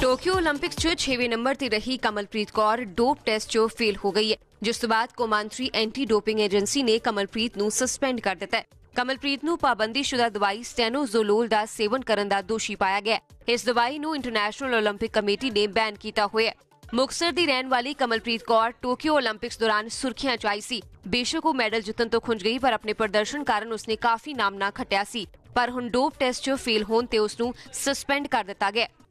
Tokyo Olympics च छेवें number से रही कमलप्रीत कौर डोप टेस्ट चो फेल हो गई है जिस तो बाद कौमांतरी एंटी डोपिंग एजेंसी ने ਕਮਲਪ੍ਰੀਤ ਨੂੰ ਸਸਪੈਂਡ ਕਰ ਦਿੱਤਾ ਹੈ ਕਮਲਪ੍ਰੀਤ ਨੂੰ ਪਾਬੰਦੀਸ਼ੁਦਾ ਦਵਾਈ ਸਟੈਨੋਜ਼ੋਲੋਲ ਦਾ ਸੇਵਨ ਕਰਨ ਦਾ ਦੋਸ਼ੀ ਪਾਇਆ ਗਿਆ ਇਸ ਦਵਾਈ ਨੂੰ ਇੰਟਰਨੈਸ਼ਨਲ 올림픽 ਕਮੇਟੀ ਨੇ ਬੈਨ ਕੀਤਾ ਹੋਇਆ ਮੁਕਸਰ ਦੀ ਰਹਿਣ ਵਾਲੀ ਕਮਲਪ੍ਰੀਤ ਕੌਰ ਟੋਕੀਓ 올림픽ਸ ਦੌਰਾਨ ਸੁਰਖੀਆਂ ਚ ਆਈ ਸੀ ਬੇਸ਼ੱਕ ਉਹ ਮੈਡਲ ਜਿੱਤਣ ਤੋਂ ਖੁੰਝ ਗਈ ਪਰ ਆਪਣੇ ਪ੍ਰਦਰਸ਼ਨ ਕਾਰਨ ਉਸਨੇ ਕਾਫੀ ਨਾਮਨਾ ਖਟਿਆ ਸੀ ਪਰ ਹੁਣ ਡੋਪ ਟੈਸਟ 'ਚ ਫੇਲ ਹੋਣ ਤੇ ਉਸ ਨੂੰ ਸਸਪੈਂਡ ਕਰ ਦਿੱਤਾ ਗਿਆ